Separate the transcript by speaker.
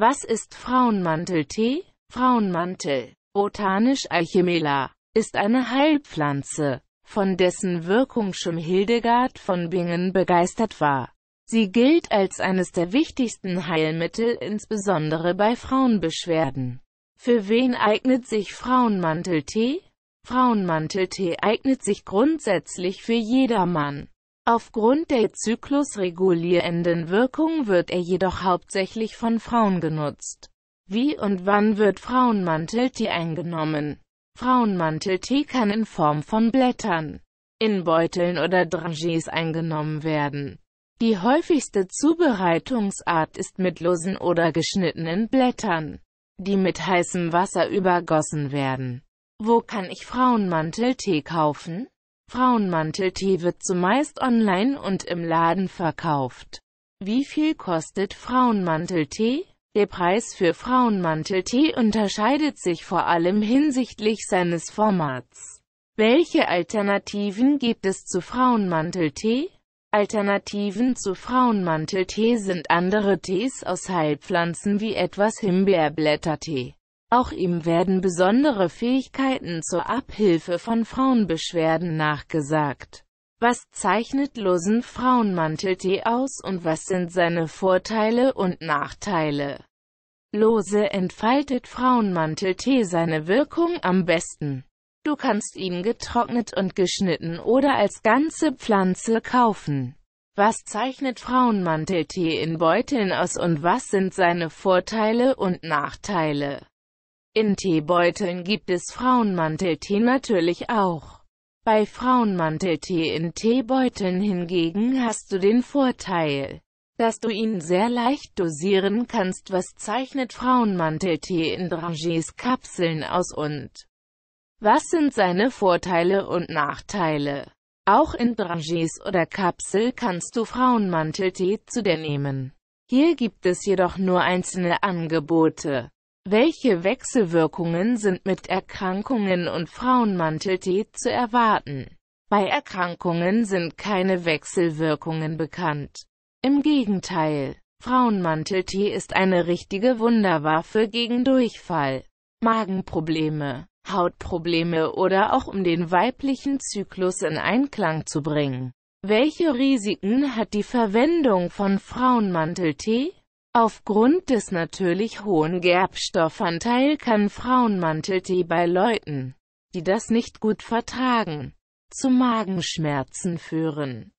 Speaker 1: Was ist Frauenmanteltee? Frauenmantel, botanisch Alchemela, ist eine Heilpflanze, von dessen Wirkung schon Hildegard von Bingen begeistert war. Sie gilt als eines der wichtigsten Heilmittel insbesondere bei Frauenbeschwerden. Für wen eignet sich Frauenmanteltee? Frauenmanteltee eignet sich grundsätzlich für jedermann. Aufgrund der zyklusregulierenden Wirkung wird er jedoch hauptsächlich von Frauen genutzt. Wie und wann wird Frauenmanteltee eingenommen? Frauenmanteltee kann in Form von Blättern, in Beuteln oder Drangés eingenommen werden. Die häufigste Zubereitungsart ist mit losen oder geschnittenen Blättern, die mit heißem Wasser übergossen werden. Wo kann ich Frauenmanteltee kaufen? Frauenmanteltee wird zumeist online und im Laden verkauft. Wie viel kostet Frauenmanteltee? Der Preis für Frauenmanteltee unterscheidet sich vor allem hinsichtlich seines Formats. Welche Alternativen gibt es zu Frauenmanteltee? Alternativen zu Frauenmanteltee sind andere Tees aus Heilpflanzen wie etwas Himbeerblättertee. Auch ihm werden besondere Fähigkeiten zur Abhilfe von Frauenbeschwerden nachgesagt. Was zeichnet Losen Frauenmanteltee aus und was sind seine Vorteile und Nachteile? Lose entfaltet Frauenmanteltee seine Wirkung am besten. Du kannst ihn getrocknet und geschnitten oder als ganze Pflanze kaufen. Was zeichnet Frauenmanteltee in Beuteln aus und was sind seine Vorteile und Nachteile? In Teebeuteln gibt es Frauenmanteltee natürlich auch. Bei Frauenmanteltee in Teebeuteln hingegen hast du den Vorteil, dass du ihn sehr leicht dosieren kannst, was zeichnet Frauenmanteltee in Drangés Kapseln aus und was sind seine Vorteile und Nachteile? Auch in Drangés oder Kapsel kannst du Frauenmanteltee zu dir nehmen. Hier gibt es jedoch nur einzelne Angebote. Welche Wechselwirkungen sind mit Erkrankungen und Frauenmanteltee zu erwarten? Bei Erkrankungen sind keine Wechselwirkungen bekannt. Im Gegenteil, Frauenmanteltee ist eine richtige Wunderwaffe gegen Durchfall, Magenprobleme, Hautprobleme oder auch um den weiblichen Zyklus in Einklang zu bringen. Welche Risiken hat die Verwendung von Frauenmanteltee? Aufgrund des natürlich hohen Gerbstoffanteil kann Frauenmanteltee bei Leuten, die das nicht gut vertragen, zu Magenschmerzen führen.